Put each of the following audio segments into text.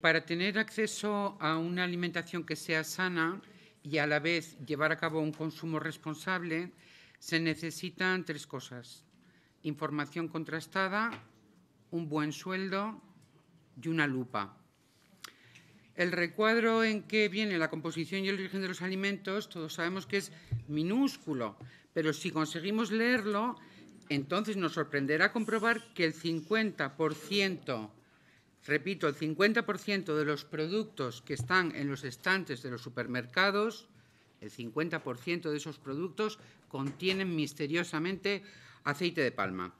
Para tener acceso a una alimentación que sea sana y a la vez llevar a cabo un consumo responsable, se necesitan tres cosas. Información contrastada, un buen sueldo y una lupa. El recuadro en que viene la composición y el origen de los alimentos, todos sabemos que es minúsculo, pero si conseguimos leerlo, entonces nos sorprenderá comprobar que el 50% Repito, el 50% de los productos que están en los estantes de los supermercados, el 50% de esos productos contienen misteriosamente aceite de palma.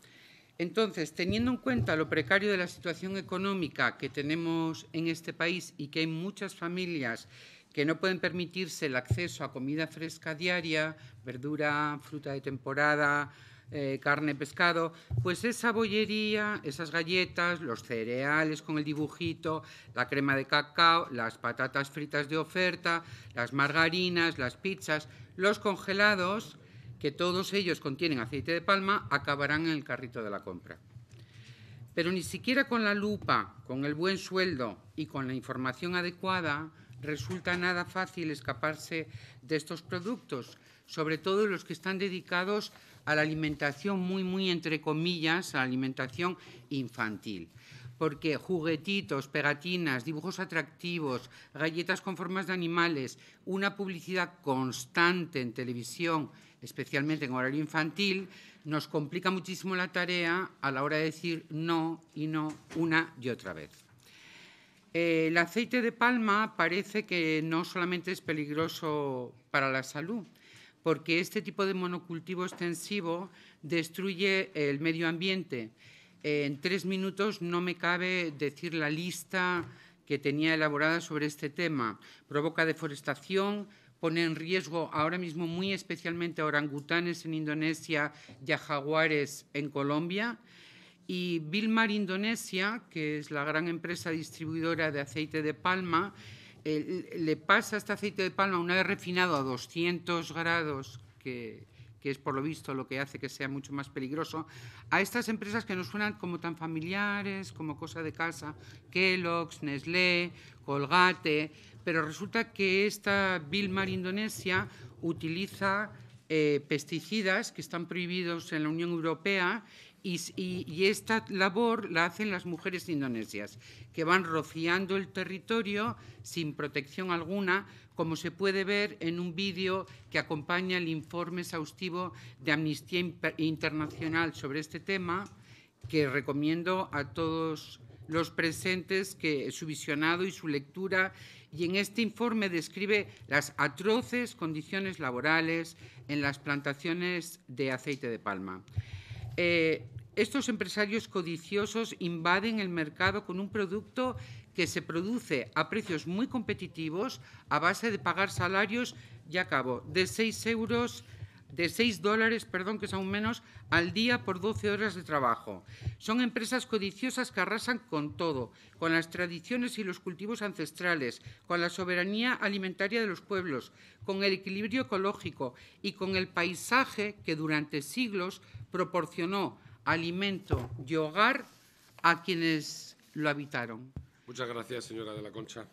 Entonces, teniendo en cuenta lo precario de la situación económica que tenemos en este país y que hay muchas familias que no pueden permitirse el acceso a comida fresca diaria, verdura, fruta de temporada, eh, carne, pescado, pues esa bollería, esas galletas, los cereales con el dibujito, la crema de cacao, las patatas fritas de oferta, las margarinas, las pizzas, los congelados, que todos ellos contienen aceite de palma, acabarán en el carrito de la compra. Pero ni siquiera con la lupa, con el buen sueldo y con la información adecuada, resulta nada fácil escaparse de estos productos, sobre todo los que están dedicados a la alimentación muy, muy entre comillas, a la alimentación infantil. Porque juguetitos, pegatinas, dibujos atractivos, galletas con formas de animales, una publicidad constante en televisión, especialmente en horario infantil, nos complica muchísimo la tarea a la hora de decir no y no una y otra vez. Eh, el aceite de palma parece que no solamente es peligroso para la salud, porque este tipo de monocultivo extensivo destruye el medio ambiente. En tres minutos no me cabe decir la lista que tenía elaborada sobre este tema. Provoca deforestación, pone en riesgo ahora mismo muy especialmente a orangutanes en Indonesia y a jaguares en Colombia y Bilmar Indonesia, que es la gran empresa distribuidora de aceite de palma, eh, le pasa este aceite de palma una vez refinado a 200 grados, que, es por lo visto lo que hace que sea mucho más peligroso, a estas empresas que nos suenan como tan familiares, como cosa de casa, Kellogg's, Nestlé, Colgate, pero resulta que esta Bilmar Indonesia utiliza eh, pesticidas que están prohibidos en la Unión Europea y, esta labor la hacen las mujeres indonesias, que van rociando el territorio sin protección alguna, como se puede ver en un vídeo que acompaña el informe exhaustivo de Amnistía Internacional sobre este tema, que recomiendo a todos los presentes que su visionado y su lectura y en este informe describe las atroces condiciones laborales en las plantaciones de aceite de palma eh, estos empresarios codiciosos invaden el mercado con un producto que se produce a precios muy competitivos a base de pagar salarios, ya acabo, de 6 euros de 6 dólares, perdón, que es aún menos, al día por 12 horas de trabajo. Son empresas codiciosas que arrasan con todo, con las tradiciones y los cultivos ancestrales, con la soberanía alimentaria de los pueblos, con el equilibrio ecológico y con el paisaje que durante siglos proporcionó alimento y hogar a quienes lo habitaron. Muchas gracias, señora de la Concha.